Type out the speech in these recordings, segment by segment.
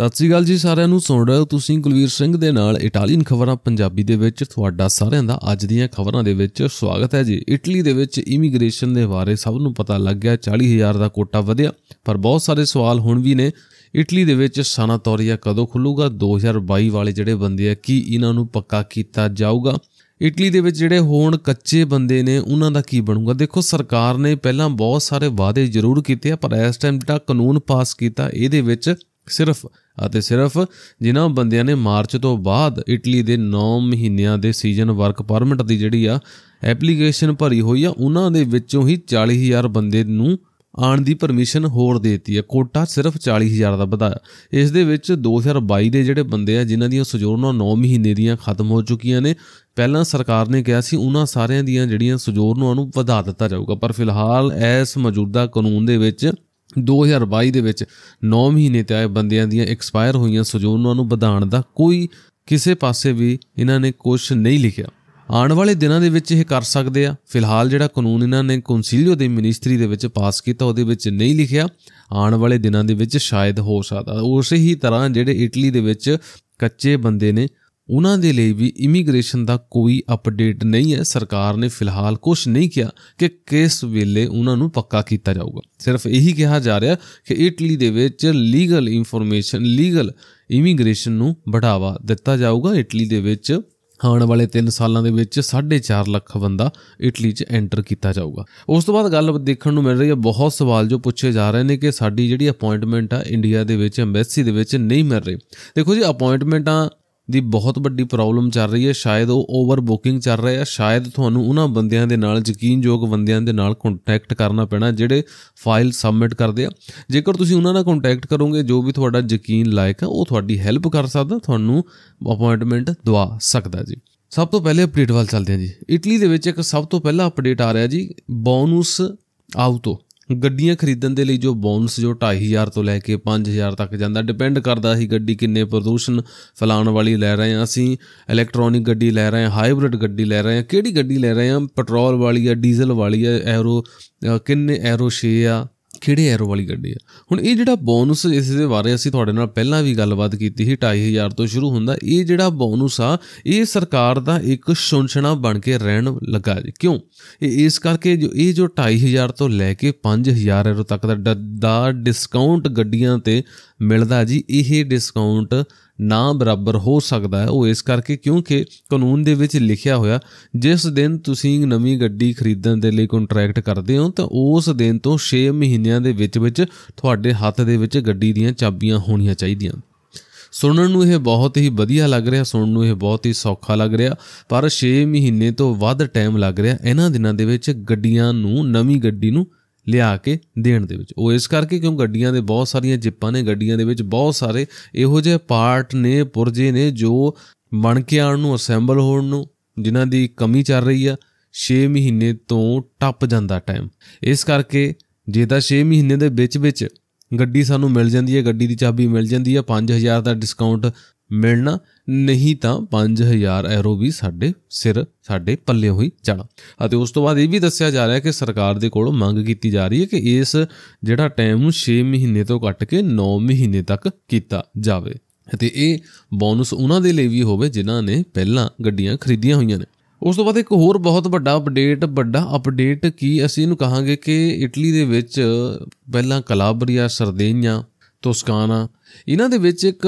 ਸਤਿ ਸ੍ਰੀ ਅਕਾਲ ਜੀ ਸਾਰਿਆਂ ਨੂੰ ਸੁਣ ਰਹੇ ਹੋ ਤੁਸੀਂ ਕੁਲਵੀਰ ਸਿੰਘ ਦੇ ਨਾਲ ਇਟਾਲੀਅਨ ਖਬਰਾਂ ਪੰਜਾਬੀ ਦੇ ਵਿੱਚ ਤੁਹਾਡਾ ਸਾਰਿਆਂ ਦਾ ਅੱਜ ਦੀਆਂ ਖਬਰਾਂ ਦੇ ਵਿੱਚ ਸਵਾਗਤ ਹੈ ਜੀ ਇਟਲੀ ਦੇ ਵਿੱਚ ਇਮੀਗ੍ਰੇਸ਼ਨ ਦੇ ਬਾਰੇ ਸਭ ਨੂੰ ਪਤਾ ਲੱਗ ਗਿਆ 40000 ਦਾ ਕੋਟਾ ਵਧਿਆ ਪਰ ਬਹੁਤ ਸਾਰੇ ਸਵਾਲ ਹੁਣ ਵੀ ਨੇ ਇਟਲੀ ਦੇ ਵਿੱਚ ਸਾਨਾਟੋਰੀਆ ਕਦੋਂ ਖੁੱਲੂਗਾ 2022 ਵਾਲੇ ਜਿਹੜੇ ਬੰਦੇ ਆ ਕੀ ਇਹਨਾਂ ਨੂੰ ਪੱਕਾ ਕੀਤਾ ਜਾਊਗਾ ਇਟਲੀ ਦੇ ਵਿੱਚ ਜਿਹੜੇ ਹੋਣ ਕੱਚੇ ਬੰਦੇ ਨੇ ਉਹਨਾਂ ਦਾ ਕੀ ਬਣੂਗਾ ਦੇਖੋ ਸਰਕਾਰ ਨੇ ਪਹਿਲਾਂ ਬਹੁਤ ਸਾਰੇ ਵਾਅਦੇ ਜ਼ਰੂਰ ਕੀਤੇ ਆ ਪਰ ਇਸ ਟਾਈਮ ਜਿਹੜਾ ਕਾਨੂੰਨ ਪਾਸ ਕੀਤਾ ਇਹਦੇ ਵਿੱਚ ਸਿਰਫ ਅਤੇ ਸਿਰਫ ਜਿਨ੍ਹਾਂ ਬੰਦਿਆਂ ਨੇ ਮਾਰਚ ਤੋਂ ਬਾਅਦ ਇਟਲੀ ਦੇ 9 ਮਹੀਨਿਆਂ ਦੇ ਸੀਜ਼ਨ ਵਰਕ ਪਰਮਿਟ ਦੀ ਜਿਹੜੀ ਆ ਐਪਲੀਕੇਸ਼ਨ ਭਰੀ ਹੋਈ ਆ ਉਹਨਾਂ ਦੇ ਵਿੱਚੋਂ ਹੀ 40000 ਬੰਦੇ ਨੂੰ ਆਣ ਦੀ ਪਰਮਿਸ਼ਨ ਹੋਰ ਦੇਤੀ ਹੈ ਕੋਟਾ ਸਿਰਫ 40000 ਦਾ ਵਧਾਇਆ ਇਸ ਦੇ ਵਿੱਚ 2022 ਦੇ ਜਿਹੜੇ ਬੰਦੇ ਆ ਜਿਨ੍ਹਾਂ ਦੀਆਂ ਸਜੋਰਨਾਂ 9 ਮਹੀਨੇ ਦੀਆਂ ਖਤਮ ਹੋ ਚੁੱਕੀਆਂ ਨੇ ਪਹਿਲਾਂ ਸਰਕਾਰ ਨੇ ਕਿਹਾ ਸੀ ਉਹਨਾਂ ਸਾਰਿਆਂ ਦੀਆਂ ਜਿਹੜੀਆਂ ਸਜੋਰਨਾਂ ਨੂੰ ਵਧਾ ਦਿੱਤਾ ਜਾਊਗਾ ਪਰ ਫਿਲਹਾਲ ਇਸ ਮੌਜੂਦਾ ਕਾਨੂੰਨ ਦੇ ਵਿੱਚ 2022 ਦੇ ਵਿੱਚ 9 ਮਹੀਨੇ ਤੇ ਆਏ ਬੰਦਿਆਂ ਦੀਆਂ ਐਕਸਪਾਇਰ ਹੋਈਆਂ ਸਜੂਨਾਂ ਨੂੰ ਵਧਾਉਣ ਦਾ ਕੋਈ ਕਿਸੇ ਪਾਸੇ ਵੀ ਇਹਨਾਂ ਨੇ ਕੁਝ ਨਹੀਂ ਲਿਖਿਆ ਆਉਣ ਵਾਲੇ ਦਿਨਾਂ ਦੇ ਵਿੱਚ ਇਹ ਕਰ ਸਕਦੇ ਆ ਫਿਲਹਾਲ ਜਿਹੜਾ ਕਾਨੂੰਨ ਇਹਨਾਂ ਨੇ ਕੌਂਸਿਲਿਓ ਦੇ ਮਿਨਿਸਟਰੀ ਦੇ ਵਿੱਚ ਪਾਸ ਕੀਤਾ ਉਹਦੇ ਵਿੱਚ ਨਹੀਂ ਲਿਖਿਆ ਆਉਣ ਵਾਲੇ ਦਿਨਾਂ ਦੇ ਵਿੱਚ ਸ਼ਾਇਦ ਹੋ ਸਕਦਾ ਉਸੇ ਹੀ ਤਰ੍ਹਾਂ ਜਿਹੜੇ ਇਟਲੀ ਦੇ ਵਿੱਚ ਕੱਚੇ ਬੰਦੇ ਨੇ ਉਹਨਾਂ ਦੇ ਲਈ ਵੀ ਇਮੀਗ੍ਰੇਸ਼ਨ ਦਾ ਕੋਈ ਅਪਡੇਟ ਨਹੀਂ ਹੈ ਸਰਕਾਰ ਨੇ ਫਿਲਹਾਲ ਕੁਝ ਨਹੀਂ ਕਿਹਾ ਕਿ ਕਿਸ ਵੇਲੇ ਉਹਨਾਂ ਨੂੰ ਪੱਕਾ ਕੀਤਾ ਜਾਊਗਾ ਸਿਰਫ ਇਹੀ ਕਿਹਾ ਜਾ ਰਿਹਾ ਕਿ ਇਟਲੀ ਦੇ ਵਿੱਚ ਲੀਗਲ ਇਨਫੋਰਮੇਸ਼ਨ ਲੀਗਲ ਇਮੀਗ੍ਰੇਸ਼ਨ ਨੂੰ ਵਧਾਵਾ ਦਿੱਤਾ ਜਾਊਗਾ ਇਟਲੀ ਦੇ ਵਿੱਚ ਆਉਣ ਵਾਲੇ 3 ਸਾਲਾਂ ਦੇ ਵਿੱਚ 4.5 ਲੱਖ ਬੰਦਾ ਇਟਲੀ 'ਚ ਐਂਟਰ ਕੀਤਾ ਜਾਊਗਾ ਉਸ ਤੋਂ ਬਾਅਦ ਗੱਲ ਦੇਖਣ ਨੂੰ ਮਿਲ ਰਹੀ ਹੈ ਬਹੁਤ ਸਵਾਲ ਜੋ ਪੁੱਛੇ ਜਾ ਰਹੇ ਨੇ ਕਿ ਸਾਡੀ ਜਿਹੜੀ ਅਪਾਇੰਟਮੈਂਟ ਆ ਇੰਡੀਆ ਦੇ ਵਿੱਚ ਐਮਬੈਸੀ ਦੇ ਵਿੱਚ ਨਹੀਂ ਮਿਲ ਰਹੀ ਦੇਖੋ ਜੀ ਅਪਾਇੰਟਮੈਂਟਾਂ ਦੀ ਬਹੁਤ ਵੱਡੀ ਪ੍ਰੋਬਲਮ ਚੱਲ ਰਹੀ ਹੈ ਸ਼ਾਇਦ ਉਹ ਓਵਰ ਬੁਕਿੰਗ ਚੱਲ ਰਿਹਾ ਹੈ ਸ਼ਾਇਦ ਤੁਹਾਨੂੰ ਉਹਨਾਂ ਬੰਦਿਆਂ ਦੇ ਨਾਲ ਯਕੀਨਯੋਗ ਬੰਦਿਆਂ ਦੇ ਨਾਲ ਕੰਟੈਕਟ ਕਰਨਾ ਪੈਣਾ ਜਿਹੜੇ ਫਾਈਲ ਸਬਮਿਟ ਕਰਦੇ ਆ ਜੇਕਰ ਤੁਸੀਂ ਉਹਨਾਂ ਨਾਲ ਕੰਟੈਕਟ ਕਰੋਗੇ ਜੋ ਵੀ ਤੁਹਾਡਾ ਯਕੀਨ ਲਾਇਕ ਹੈ ਉਹ ਤੁਹਾਡੀ ਹੈਲਪ ਕਰ ਸਕਦਾ ਤੁਹਾਨੂੰ ਅਪਾਇੰਟਮੈਂਟ ਦਵਾ ਸਕਦਾ ਜੀ ਸਭ ਤੋਂ ਪਹਿਲੇ ਅਪਡੇਟ ਵੱਲ ਚੱਲਦੇ ਆ ਜੀ ਇਟਲੀ ਦੇ ਵਿੱਚ ਇੱਕ ਸਭ ਤੋਂ ਪਹਿਲਾ ਅਪਡੇਟ ਆ ਰਿਹਾ ਜੀ ਬੋਨਸ ਆਊਟੋ ਗੱਡੀਆਂ ਖਰੀਦਣ ਦੇ ਲਈ ਜੋ ਬੌਂਸ ਜੋ 2500 ਤੋਂ ਲੈ ਕੇ 5000 ਤੱਕ ਜਾਂਦਾ ਡਿਪੈਂਡ ਕਰਦਾ ਸੀ ਗੱਡੀ ਕਿੰਨੇ ਪ੍ਰਦੂਸ਼ਣ ਫੈਲਾਉਣ ਵਾਲੀ ਲੈ ਰਹੇ ਹਾਂ ਅਸੀਂ ਇਲੈਕਟ੍ਰੋਨਿਕ ਗੱਡੀ ਲੈ ਰਹੇ ਹਾਂ ਹਾਈਬ੍ਰਿਡ ਗੱਡੀ ਲੈ ਰਹੇ ਹਾਂ ਕਿਹੜੀ ਗੱਡੀ ਲੈ ਰਹੇ ਹਾਂ ਪੈਟਰੋਲ ਵਾਲੀ ਆ ਡੀਜ਼ਲ ਵਾਲੀ ਆ ਐਰੋ ਕਿੰਨੇ ਐਰੋ 6 ਆ ਕਿਹੜੇ ਐਰੋ ਵਾਲੀ ਗੱਡੀ ਆ ਹੁਣ ਇਹ ਜਿਹੜਾ ਬੋਨਸ ਇਸ ਦੇ ਬਾਰੇ ਅਸੀਂ ਤੁਹਾਡੇ ਨਾਲ ਪਹਿਲਾਂ ਵੀ ਗੱਲਬਾਤ ਕੀਤੀ ਸੀ 2500 ਤੋਂ ਸ਼ੁਰੂ ਹੁੰਦਾ ਇਹ ਜਿਹੜਾ ਬੋਨਸ ਆ ਇਹ ਸਰਕਾਰ ਦਾ ਇੱਕ ਸੁਣਛਣਾ ਬਣ ਕੇ ਰਹਿਣ ਲੱਗਾ ਜੀ ਕਿਉਂ ਇਹ ਇਸ ਕਰਕੇ ਜੋ ਇਹ ਜੋ 2500 ਤੋਂ ਲੈ ਕੇ 5000 ਐਰੋ ਤੱਕ ਦਾ ਡਿਸਕਾਊਂਟ ਗੱਡੀਆਂ ਤੇ ਮਿਲਦਾ ਜੀ ਇਹ ਡਿਸਕਾਊਂਟ ਨਾ ਬਰਾਬਰ ਹੋ ਸਕਦਾ ਹੈ ਉਹ ਇਸ ਕਰਕੇ ਕਿਉਂਕਿ ਕਾਨੂੰਨ ਦੇ ਵਿੱਚ ਲਿਖਿਆ ਹੋਇਆ ਜਿਸ ਦਿਨ ਤੁਸੀਂ ਨਵੀਂ ਗੱਡੀ ਖਰੀਦਣ ਦੇ ਲਈ ਕੰਟਰੈਕਟ ਕਰਦੇ ਹੋ ਤਾਂ ਉਸ ਦਿਨ ਤੋਂ 6 ਮਹੀਨਿਆਂ ਦੇ ਵਿੱਚ ਵਿੱਚ ਤੁਹਾਡੇ ਹੱਥ ਦੇ ਵਿੱਚ ਗੱਡੀ ਦੀਆਂ ਚਾਬੀਆਂ ਹੋਣੀਆਂ ਚਾਹੀਦੀਆਂ ਸੁਣਨ ਨੂੰ ਇਹ ਬਹੁਤ ਹੀ ਵਧੀਆ ਲੱਗ ਰਿਹਾ ਸੁਣਨ ਨੂੰ ਇਹ ਬਹੁਤ ਹੀ ਸੌਖਾ ਲੱਗ ਰਿਹਾ ਪਰ 6 ਮਹੀਨੇ ਤੋਂ ਵੱਧ ਟਾਈਮ ਲੱਗ ਰਿਹਾ ਇਹਨਾਂ ਦਿਨਾਂ ਦੇ ਵਿੱਚ ਗੱਡੀਆਂ ਨੂੰ ਨਵੀਂ ਗੱਡੀ ਨੂੰ ਲਿਆ ਕੇ ਦੇਣ ਦੇ ਵਿੱਚ ਉਹ ਇਸ ਕਰਕੇ ਕਿਉਂ ਗੱਡੀਆਂ ਦੇ ਬਹੁਤ ਸਾਰੀਆਂ ਜਿੱਪਾਂ ਨੇ ਗੱਡੀਆਂ ਦੇ ਵਿੱਚ ਬਹੁਤ ਸਾਰੇ ਇਹੋ ਜਿਹੇ ਪਾਰਟ ਨੇ ਪੁਰਜੇ ਨੇ ਜੋ ਬਣ ਕੇ ਆਉਣ ਨੂੰ ਅਸੈਂਬਲ ਹੋਣ ਨੂੰ ਜਿਨ੍ਹਾਂ ਦੀ ਕਮੀ ਚੱਲ ਰਹੀ ਆ 6 ਮਹੀਨੇ ਤੋਂ ਟੱਪ ਜਾਂਦਾ ਟਾਈਮ ਇਸ ਕਰਕੇ ਜੇ ਤਾਂ 6 ਮਹੀਨੇ ਦੇ ਵਿੱਚ ਵਿੱਚ ਗੱਡੀ ਸਾਨੂੰ ਮਿਲ ਜਾਂਦੀ ਹੈ ਗੱਡੀ ਦੀ ਚਾਬੀ ਮਿਲ ਜਾਂਦੀ ਹੈ 5000 ਦਾ ਡਿਸਕਾਊਂਟ ਮਿਲਣਾ ਨਹੀਂ ਤਾਂ 5000 ਐਰੋ ਵੀ ਸਾਡੇ ਸਿਰ ਸਾਡੇ ਪੱਲੇ ਹੋਈ ਜਾਣਾ ਅਤੇ ਉਸ ਤੋਂ ਬਾਅਦ ਇਹ ਵੀ ਦੱਸਿਆ ਜਾ ਰਿਹਾ ਹੈ ਕਿ ਸਰਕਾਰ ਦੇ ਕੋਲੋਂ ਮੰਗ ਕੀਤੀ ਜਾ ਰਹੀ ਹੈ ਕਿ ਇਸ ਜਿਹੜਾ ਟਾਈਮ ਨੂੰ 6 ਮਹੀਨੇ ਤੋਂ ਕੱਟ ਕੇ 9 ਮਹੀਨੇ ਤੱਕ ਕੀਤਾ ਜਾਵੇ ਅਤੇ ਇਹ ਬੋਨਸ ਉਹਨਾਂ ਦੇ ਲਈ ਵੀ ਹੋਵੇ ਜਿਨ੍ਹਾਂ ਨੇ ਪਹਿਲਾਂ ਗੱਡੀਆਂ ਖਰੀਦੀਆਂ ਹੋਈਆਂ ਨੇ ਉਸ ਤੋਂ ਬਾਅਦ ਇੱਕ ਹੋਰ ਬਹੁਤ ਵੱਡਾ ਅਪਡੇਟ ਵੱਡਾ ਅਪਡੇਟ ਕੀ ਅਸੀਂ ਇਹਨੂੰ ਕਹਾਂਗੇ ਕਿ ਇਟਲੀ ਦੇ ਵਿੱਚ ਪਹਿਲਾਂ ਕਲਾਬਰੀਆ ਸਰਦੇਨੀਆ ਤੋਸਕਾਨਾ ਇਹਨਾਂ ਦੇ ਵਿੱਚ ਇੱਕ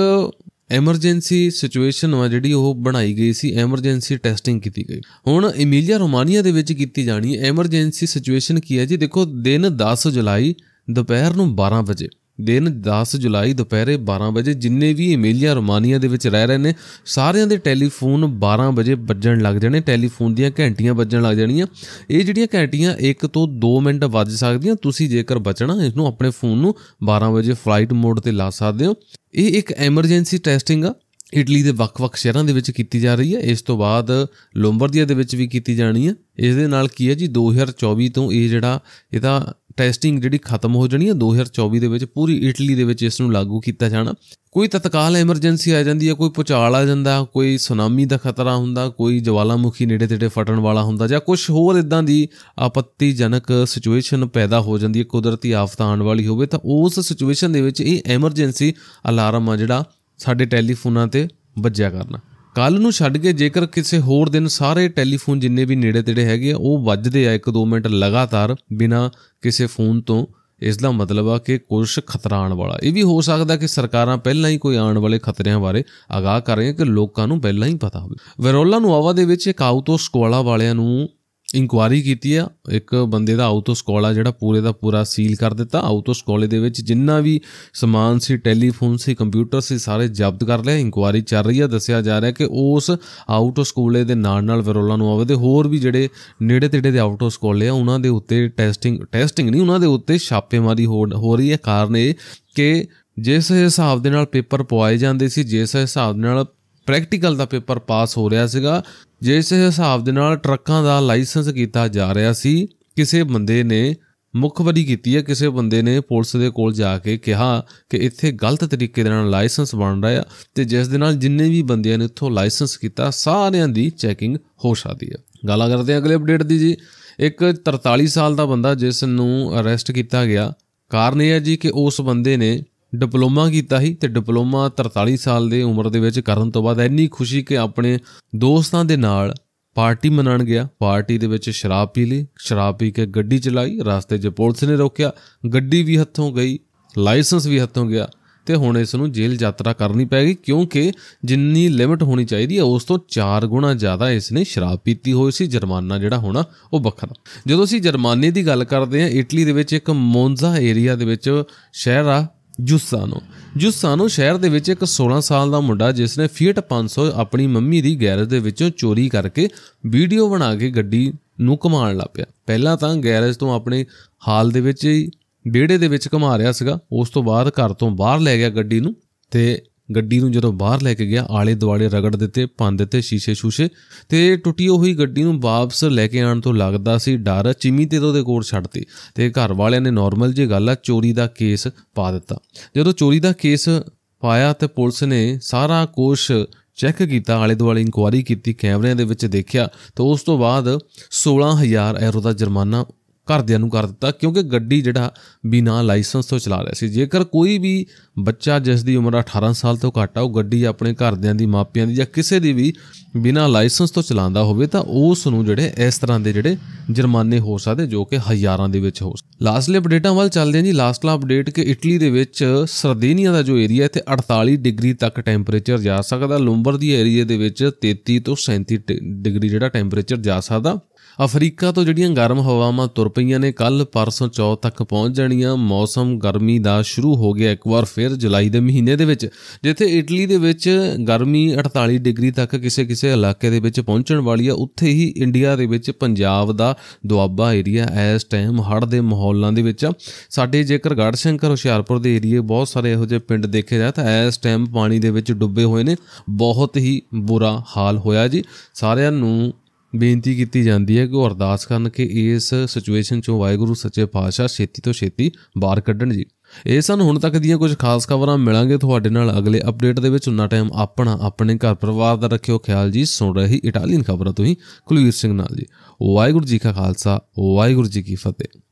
ਐਮਰਜੈਂਸੀ ਸਿਚੁਏਸ਼ਨ ਵਾ ਜਿਹੜੀ ਉਹ ਬਣਾਈ ਗਈ ਸੀ ਐਮਰਜੈਂਸੀ ਟੈਸਟਿੰਗ ਕੀਤੀ ਗਈ ਹੁਣ ਇਮੀਲੀਆ ਰੋਮਾਨੀਆ ਦੇ ਵਿੱਚ ਕੀਤੀ ਜਾਣੀ ਐਮਰਜੈਂਸੀ ਸਿਚੁਏਸ਼ਨ ਕੀ ਹੈ ਜੀ ਦੇਖੋ ਦਿਨ 10 ਜੁਲਾਈ ਦੁਪਹਿਰ ਨੂੰ 12 ਵਜੇ ਦਿਨ 10 ਜੁਲਾਈ ਦੁਪਹਿਰੇ 12 ਵਜੇ ਜਿੰਨੇ ਵੀ ਇਮੇਲੀਆ ਰੋਮਾਨੀਆ ਦੇ ਵਿੱਚ ਰਹਿ ਰਹੇ ਨੇ ਸਾਰਿਆਂ ਦੇ ਟੈਲੀਫੋਨ 12 ਵਜੇ ਵੱਜਣ ਲੱਗ ਜਾਣੇ ਟੈਲੀਫੋਨ ਦੀਆਂ ਘੰਟੀਆਂ ਵੱਜਣ ਲੱਗ ਜਾਣੀਆਂ ਇਹ ਜਿਹੜੀਆਂ ਘੰਟੀਆਂ 1 ਤੋਂ 2 ਮਿੰਟ ਵੱਜ ਸਕਦੀਆਂ ਤੁਸੀਂ ਜੇਕਰ ਬਚਣਾ ਇਸ ਨੂੰ ਆਪਣੇ ਫੋਨ ਨੂੰ 12 ਵਜੇ ਫਲਾਈਟ ਮੋਡ ਤੇ ਲਾ ਸਕਦੇ ਹੋ ਇਹ ਇੱਕ ਐਮਰਜੈਂਸੀ ਟੈਸਟਿੰਗ ਆ ਇਟਲੀ ਦੇ ਵੱਖ-ਵੱਖ ਸ਼ਹਿਰਾਂ ਦੇ ਵਿੱਚ ਕੀਤੀ ਜਾ ਰਹੀ ਹੈ ਇਸ ਤੋਂ ਬਾਅਦ ਲੋਂਬਰਦੀਆ ਦੇ ਵਿੱਚ ਵੀ ਕੀਤੀ ਜਾਣੀ ਹੈ ਇਸ ਦੇ ਨਾਲ ਕੀ ਹੈ ਜੀ 2024 ਤੋਂ ਇਹ ਜਿਹੜਾ ਇਹਦਾ ਟੈਸਟਿੰਗ ਜਿਹੜੀ ਖਤਮ ਹੋ ਜਾਣੀ ਹੈ 2024 ਦੇ ਵਿੱਚ ਪੂਰੀ ਇਟਲੀ ਦੇ ਵਿੱਚ ਇਸ ਨੂੰ ਲਾਗੂ ਕੀਤਾ ਜਾਣਾ ਕੋਈ ਤਤਕਾਲ ਐਮਰਜੈਂਸੀ ਆ ਜਾਂਦੀ ਹੈ ਕੋਈ ਪੁਚਾਲ ਆ ਜਾਂਦਾ ਕੋਈ ਸੁਨਾਮੀ ਦਾ ਖਤਰਾ ਹੁੰਦਾ ਕੋਈ ਜਵਾਲਾਮੁਖੀ ਨੇੜੇ ਤੇੜੇ ਫਟਣ ਵਾਲਾ ਹੁੰਦਾ ਜਾਂ ਕੁਝ ਹੋਰ ਇਦਾਂ ਦੀ ਆਪੱਤੀਜਨਕ ਸਿਚੁਏਸ਼ਨ ਪੈਦਾ ਹੋ ਜਾਂਦੀ ਹੈ ਕੁਦਰਤੀ ਆਫਤ ਆਣ ਵਾਲੀ ਹੋਵੇ ਤਾਂ ਉਸ ਸਿਚੁਏਸ਼ਨ ਦੇ ਵਿੱਚ ਇਹ ਐਮਰਜੈਂਸੀ ਅਲਾਰਮ ਆ ਜਿਹੜਾ ਸਾਡੇ ਟੈਲੀਫੋਨਾਂ ਤੇ ਵੱਜਿਆ ਕਰਨਾ ਕੱਲ ਨੂੰ ਛੱਡ ਕੇ ਜੇਕਰ ਕਿਸੇ ਹੋਰ ਦਿਨ ਸਾਰੇ ਟੈਲੀਫੋਨ ਜਿੰਨੇ ਵੀ ਨੇੜੇ-ਤੇੜੇ ਹੈਗੇ ਆ ਉਹ ਵੱਜਦੇ ਆ 1-2 ਮਿੰਟ ਲਗਾਤਾਰ ਬਿਨਾ ਕਿਸੇ ਫੋਨ ਤੋਂ ਇਸ ਦਾ ਮਤਲਬ ਆ ਕਿ ਕੁਝ ਆਣ ਵਾਲਾ ਇਹ ਵੀ ਹੋ ਸਕਦਾ ਕਿ ਸਰਕਾਰਾਂ ਪਹਿਲਾਂ ਹੀ ਕੋਈ ਆਉਣ ਵਾਲੇ ਖਤਰਿਆਂ ਬਾਰੇ ਆਗਾਹ ਕਰ ਰਹੀਆਂ ਕਿ ਲੋਕਾਂ ਨੂੰ ਪਹਿਲਾਂ ਹੀ ਪਤਾ ਹੋਵੇ ਵੈਰੋਲਾ ਨੂੰ ਆਵਾ ਦੇ ਵਿੱਚ ਇੱਕ ਆਊਟੋ ਸਕੋਲਾ ਵਾਲਿਆਂ ਨੂੰ ਇਨਕੁਆਰੀ ਕੀਤੀ ਆ ਇੱਕ ਬੰਦੇ ਦਾ ਆਊਟ ਆਫ ਜਿਹੜਾ ਪੂਰੇ ਦਾ ਪੂਰਾ ਸੀਲ ਕਰ ਦਿੱਤਾ ਆਊਟ ਆਫ ਦੇ ਵਿੱਚ ਜਿੰਨਾ ਵੀ ਸਮਾਨ ਸੀ ਟੈਲੀਫੋਨ ਸੀ ਕੰਪਿਊਟਰ ਸੀ ਸਾਰੇ ਜ਼ਬਤ ਕਰ ਲਿਆ ਇਨਕੁਆਰੀ ਚੱਲ ਰਹੀ ਆ ਦੱਸਿਆ ਜਾ ਰਿਹਾ ਕਿ ਉਸ ਆਊਟ ਆਫ ਦੇ ਨਾਲ ਨਾਲ ਵਿਰੋਲਾ ਨੂੰ ਆਵੇ ਤੇ ਹੋਰ ਵੀ ਜਿਹੜੇ ਨੇੜੇ ਤੇੜੇ ਦੇ ਆਊਟ ਆਫ ਆ ਉਹਨਾਂ ਦੇ ਉੱਤੇ ਟੈਸਟਿੰਗ ਟੈਸਟਿੰਗ ਨਹੀਂ ਉਹਨਾਂ ਦੇ ਉੱਤੇ ਛਾਪੇਮਾਰੀ ਹੋ ਰਹੀ ਹੈ ਕਾਰਨ ਇਹ ਕਿ ਜਿਸ ਹਿਸਾਬ ਦੇ ਨਾਲ ਪੇਪਰ ਪਵਾਏ ਜਾਂਦੇ ਸੀ ਜਿਸ ਹਿਸਾਬ ਦੇ ਨਾਲ ਪ੍ਰੈਕਟੀਕਲ ਦਾ ਪੇਪਰ ਪਾਸ ਹੋ ਰਿਹਾ ਸੀਗਾ ਜਿਸ ਹਿਸਾਬ ਦੇ ਨਾਲ ਟਰੱਕਾਂ ਦਾ ਲਾਇਸੈਂਸ ਕੀਤਾ ਜਾ ਰਿਹਾ ਸੀ ਕਿਸੇ ਬੰਦੇ ਨੇ ਮੁਖਵਰੀ ਕੀਤੀ ਹੈ ਕਿਸੇ ਬੰਦੇ ਨੇ ਪੁਲਿਸ ਦੇ ਕੋਲ ਜਾ ਕੇ ਕਿਹਾ ਕਿ ਇੱਥੇ ਗਲਤ ਤਰੀਕੇ ਦੇ ਨਾਲ ਲਾਇਸੈਂਸ ਬਣ ਰਿਹਾ ਹੈ ਤੇ ਜਿਸ ਦੇ ਨਾਲ ਜਿੰਨੇ ਵੀ ਬੰਦਿਆਂ ਨੇ ਇੱਥੋਂ ਲਾਇਸੈਂਸ ਕੀਤਾ ਸਾਰਿਆਂ ਦੀ ਚੈਕਿੰਗ ਹੋ ਸਕਦੀ ਹੈ ਗੱਲਾਂ ਕਰਦੇ ਅਗਲੇ ਅਪਡੇਟ ਦੀ ਜੀ ਇੱਕ 43 ਸਾਲ ਦਾ ਬੰਦਾ ਜਿਸ ਨੂੰ ਅਰੈਸਟ ਕੀਤਾ ਗਿਆ ਕਾਰਨ ਇਹ ਹੈ ਜੀ ਕਿ ਉਸ ਬੰਦੇ ਨੇ ਡਿਪਲੋਮਾ ਕੀਤਾ ਸੀ ਤੇ ਡਿਪਲੋਮਾ 43 ਸਾਲ ਦੇ ਉਮਰ ਦੇ ਵਿੱਚ ਕਰਨ ਤੋਂ ਬਾਅਦ ਇੰਨੀ ਖੁਸ਼ੀ ਕਿ ਆਪਣੇ ਦੋਸਤਾਂ ਦੇ ਨਾਲ ਪਾਰਟੀ ਮਨਾਣ ਗਿਆ ਪਾਰਟੀ ਦੇ ਵਿੱਚ ਸ਼ਰਾਬ ਪੀ ਲਈ ਸ਼ਰਾਬ ਪੀ ਕੇ ਗੱਡੀ ਚਲਾਈ ਰਸਤੇ 'ਚ ਪੁਲਿਸ ਨੇ ਰੋਕਿਆ ਗੱਡੀ ਵੀ ਹੱਥੋਂ ਗਈ ਲਾਇਸੈਂਸ ਵੀ ਹੱਥੋਂ ਗਿਆ ਤੇ ਹੁਣ ਇਸ ਨੂੰ ਜੇਲ੍ਹ ਯਾਤਰਾ ਕਰਨੀ ਪੈਗੀ ਕਿਉਂਕਿ ਜਿੰਨੀ ਲਿਮਟ ਹੋਣੀ ਚਾਹੀਦੀ ਹੈ ਉਸ ਤੋਂ 4 ਗੁਣਾ ਜ਼ਿਆਦਾ ਇਸ ਨੇ ਸ਼ਰਾਬ ਪੀਤੀ ਹੋਈ ਸੀ ਜੁਰਮਾਨਾ ਜਿਹੜਾ ਹੋਣਾ ਉਹ ਵੱਖਰਾ ਜਦੋਂ ਅਸੀਂ ਜੁਰਮਾਨੇ ਦੀ ਗੱਲ ਕਰਦੇ ਹਾਂ ਇਟਲੀ ਦੇ ਵਿੱਚ ਇੱਕ ਮੋਂਜ਼ਾ ਏਰੀਆ ਦੇ ਵਿੱਚ ਸ਼ਹਿਰ ਆ ਜੁਸਾਨੋ ਜੁਸਾਨੋ ਸ਼ਹਿਰ ਦੇ ਵਿੱਚ ਇੱਕ 16 ਸਾਲ ਦਾ ਮੁੰਡਾ ਜਿਸ ਨੇ ਫੀਟ 500 ਆਪਣੀ ਮੰਮੀ ਦੀ ਗੈਰੇਜ ਦੇ ਵਿੱਚੋਂ ਚੋਰੀ ਕਰਕੇ ਵੀਡੀਓ ਬਣਾ ਕੇ ਗੱਡੀ ਨੂੰ ਕਮਾਣ ਲੱਗ ਪਿਆ ਪਹਿਲਾਂ ਤਾਂ ਗੈਰੇਜ ਤੋਂ ਆਪਣੇ ਹਾਲ ਦੇ ਵਿੱਚ ਹੀ ਵਿਹੜੇ ਦੇ ਵਿੱਚ ਕਮਾ ਰਿਹਾ ਸੀਗਾ ਉਸ ਤੋਂ ਬਾਅਦ ਘਰ ਤੋਂ ਬਾਹਰ ਲੈ ਗਿਆ ਗੱਡੀ ਨੂੰ ਤੇ ਗੱਡੀ ਨੂੰ ਜਦੋਂ ਬਾਹਰ ਲੈ ਕੇ ਗਿਆ ਆਲੇ ਦੁਆਲੇ ਰਗੜ ਦਿੱਤੇ ਪੰਨ ਦਿੱਤੇ ਸ਼ੀਸ਼ੇ ਸ਼ੂਸ਼ੇ ਤੇ ਟੁੱਟੀ ਹੋਈ ਗੱਡੀ ਨੂੰ ਵਾਪਸ ਲੈ ਕੇ ਆਉਣ ਤੋਂ ਲੱਗਦਾ ਸੀ ਡਰ ਚਿਮੀ ਤੇ ਉਹਦੇ ਕੋਲ ਛੱਡਤੀ ਤੇ ਘਰ ਵਾਲਿਆਂ ਨੇ ਨਾਰਮਲ ਜੀ ਗੱਲ ਆ ਚੋਰੀ ਦਾ ਕੇਸ ਪਾ ਦਿੱਤਾ ਜਦੋਂ ਚੋਰੀ ਦਾ ਕੇਸ ਪਾਇਆ ਤੇ ਪੁਲਿਸ ਨੇ ਸਾਰਾ ਕੋਸ਼ ਚੈੱਕ ਕੀਤਾ ਆਲੇ ਦੁਆਲੇ ਇਨਕੁਆਰੀ ਕੀਤੀ ਕੈਮਰਿਆਂ ਦੇ ਵਿੱਚ ਦੇਖਿਆ ਤਾਂ ਉਸ ਤੋਂ ਬਾਅਦ 16000 ਐਰੋ ਦਾ ਜੁਰਮਾਨਾ ਘਰਦਿਆਂ ਨੂੰ ਕਰ ਦਿੱਤਾ ਕਿਉਂਕਿ ਗੱਡੀ ਜਿਹੜਾ ਬਿਨਾ ਲਾਇਸੈਂਸ ਤੋਂ ਚਲਾ ਰਿਹਾ ਸੀ ਜੇਕਰ ਕੋਈ ਵੀ ਬੱਚਾ ਜਿਸ ਦੀ ਉਮਰ 18 ਸਾਲ ਤੋਂ ਘੱਟ ਆ ਉਹ ਗੱਡੀ ਆਪਣੇ ਘਰਦਿਆਂ ਦੀ ਮਾਪਿਆਂ ਦੀ ਜਾਂ ਕਿਸੇ ਦੀ ਵੀ ਬਿਨਾ ਲਾਇਸੈਂਸ ਤੋਂ ਚਲਾਉਂਦਾ ਹੋਵੇ ਤਾਂ ਉਸ ਨੂੰ ਜਿਹੜੇ ਇਸ ਤਰ੍ਹਾਂ ਦੇ ਜਿਹੜੇ ਜੁਰਮਾਨੇ ਹੋ ਸਕਦੇ ਜੋ ਕਿ ਹਜ਼ਾਰਾਂ ਦੇ ਵਿੱਚ ਹੋ ਸਕਦੇ ਲਾਸਟਲੀ ਅਪਡੇਟਾਂ ਵੱਲ ਚੱਲਦੇ ਹਾਂ ਜੀ ਲਾਸਟਲਾ ਅਪਡੇਟ ਕਿ ਇਟਲੀ ਦੇ ਵਿੱਚ ਸਰਦੀਨੀਆ ਦਾ ਜੋ ਏਰੀਆ ਹੈ ਇੱਥੇ 48 ਡਿਗਰੀ ਤੱਕ ਟੈਂਪਰੇਚਰ ਜਾ ਸਕਦਾ ਲੂੰਬਰ ਦੀ ਏਰੀਆ ਦੇ ਵਿੱਚ 33 ਤੋਂ 37 ਡਿਗਰੀ ਜਿਹੜਾ ਟੈਂਪਰੇਚਰ ਜਾ ਸਕਦਾ ਅਫਰੀਕਾ ਤੋਂ ਜਿਹੜੀਆਂ ਗਰਮ ਹਵਾਵਾਂ ਤੁਰ ਪਈਆਂ ਨੇ ਕੱਲ ਪਰਸੋਂ ਚੌਥ ਤੱਕ ਪਹੁੰਚ ਜਾਣੀਆਂ ਮੌਸਮ ਗਰਮੀ ਦਾ ਸ਼ੁਰੂ ਹੋ ਗਿਆ ਇੱਕ ਵਾਰ ਫਿਰ ਜੁਲਾਈ ਦੇ ਮਹੀਨੇ ਦੇ ਵਿੱਚ ਜਿੱਥੇ ਇਟਲੀ ਦੇ ਵਿੱਚ ਗਰਮੀ 48 ਡਿਗਰੀ ਤੱਕ ਕਿਸੇ ਕਿਸੇ ਇਲਾਕੇ ਦੇ ਵਿੱਚ ਪਹੁੰਚਣ ਵਾਲੀ ਹੈ ਉੱਥੇ ਹੀ ਇੰਡੀਆ ਦੇ ਵਿੱਚ ਪੰਜਾਬ ਦਾ ਦੁਆਬਾ ਏਰੀਆ ਐਸ ਟਾਈਮ ਹੜ ਦੇ ਮਾਹੌਲਾਂ ਦੇ ਵਿੱਚ ਸਾਡੇ ਜੇਕਰ ਘਰ ਹੁਸ਼ਿਆਰਪੁਰ ਦੇ ਏਰੀਏ ਬਹੁਤ ਸਾਰੇ ਇਹੋ ਜਿਹੇ ਪਿੰਡ ਦੇਖੇ ਜਾ ਤਾਂ ਐਸ ਟਾਈਮ ਪਾਣੀ ਦੇ ਵਿੱਚ ਡੁੱਬੇ ਹੋਏ ਨੇ ਬਹੁਤ ਹੀ ਬੁਰਾ ਹਾਲ ਹੋਇਆ ਜੀ ਸਾਰਿਆਂ ਨੂੰ ਬੇਨਤੀ ਕੀਤੀ ਜਾਂਦੀ ਹੈ ਕਿ ਉਹ ਅਰਦਾਸ ਕਰਨ ਕਿ ਇਸ ਸਿਚੁਏਸ਼ਨ ਚੋਂ ਵਾਹਿਗੁਰੂ ਸੱਚੇ ਪਾਤਸ਼ਾਹ ਛੇਤੀ ਤੋਂ ਛੇਤੀ ਬਾਹਰ ਕੱਢਣ ਜੀ ਇਹ ਸਨ ਹੁਣ ਤੱਕ ਦੀਆਂ ਕੁਝ ਖਾਸ ਖਬਰਾਂ ਮਿਲਾਂਗੇ ਤੁਹਾਡੇ ਨਾਲ ਅਗਲੇ ਅਪਡੇਟ ਦੇ ਵਿੱਚ ਉਨਾ ਟਾਈਮ ਆਪਣਾ ਆਪਣੇ ਘਰ ਪਰਿਵਾਰ ਦਾ ਰੱਖਿਓ ਖਿਆਲ ਜੀ ਸੁਣ ਰਹੀ ਇਟਾਲੀਅਨ ਖਬਰਾਂ ਤੋਂ ਹੀ ਕੁਲਵੀਰ ਸਿੰਘ ਨਾਲ ਜੀ ਵਾਹਿਗੁਰੂ ਜੀ ਕਾ ਖਾਲਸਾ ਵਾਹਿਗੁਰੂ ਜੀ ਕੀ ਫਤਿਹ